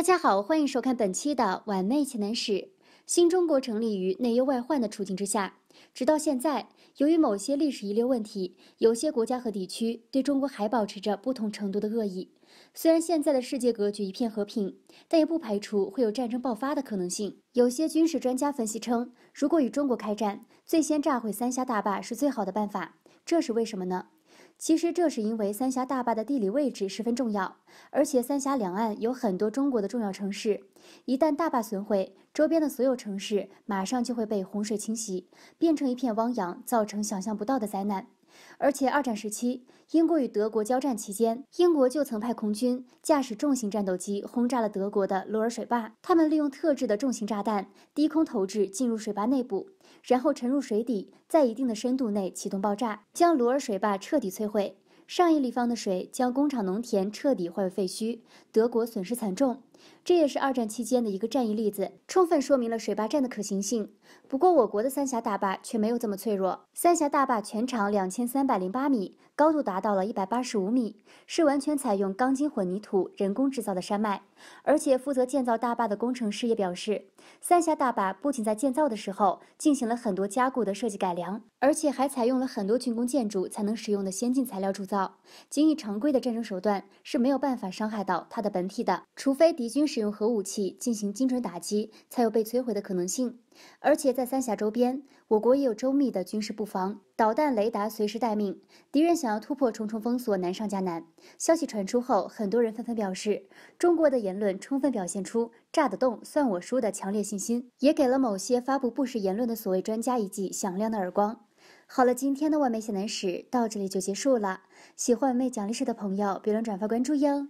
大家好，欢迎收看本期的《晚妹奇谈史》。新中国成立于内忧外患的处境之下，直到现在，由于某些历史遗留问题，有些国家和地区对中国还保持着不同程度的恶意。虽然现在的世界格局一片和平，但也不排除会有战争爆发的可能性。有些军事专家分析称，如果与中国开战，最先炸毁三峡大坝是最好的办法。这是为什么呢？其实，这是因为三峡大坝的地理位置十分重要，而且三峡两岸有很多中国的重要城市，一旦大坝损毁，周边的所有城市马上就会被洪水侵袭，变成一片汪洋，造成想象不到的灾难。而且，二战时期，英国与德国交战期间，英国就曾派空军驾驶重型战斗机轰炸了德国的罗尔水坝。他们利用特制的重型炸弹，低空投掷进入水坝内部，然后沉入水底，在一定的深度内启动爆炸，将罗尔水坝彻底摧毁。上亿立方的水将工厂、农田彻底化为废墟，德国损失惨重。这也是二战期间的一个战役例子，充分说明了水坝战的可行性。不过，我国的三峡大坝却没有这么脆弱。三峡大坝全长两千三百零八米，高度达到了一百八十五米，是完全采用钢筋混凝土人工制造的山脉。而且，负责建造大坝的工程师也表示，三峡大坝不仅在建造的时候进行了很多加固的设计改良，而且还采用了很多军工建筑才能使用的先进材料铸造。仅以常规的战争手段是没有办法伤害到它的本体的，除非敌军使。用核武器进行精准打击，才有被摧毁的可能性。而且在三峡周边，我国也有周密的军事布防，导弹雷达随时待命。敌人想要突破重重封锁，难上加难。消息传出后，很多人纷纷表示，中国的言论充分表现出“炸得动算我输”的强烈信心，也给了某些发布不实言论的所谓专家一记响亮的耳光。好了，今天的外媒小能史到这里就结束了。喜欢美讲历史的朋友，别忘转发关注哟。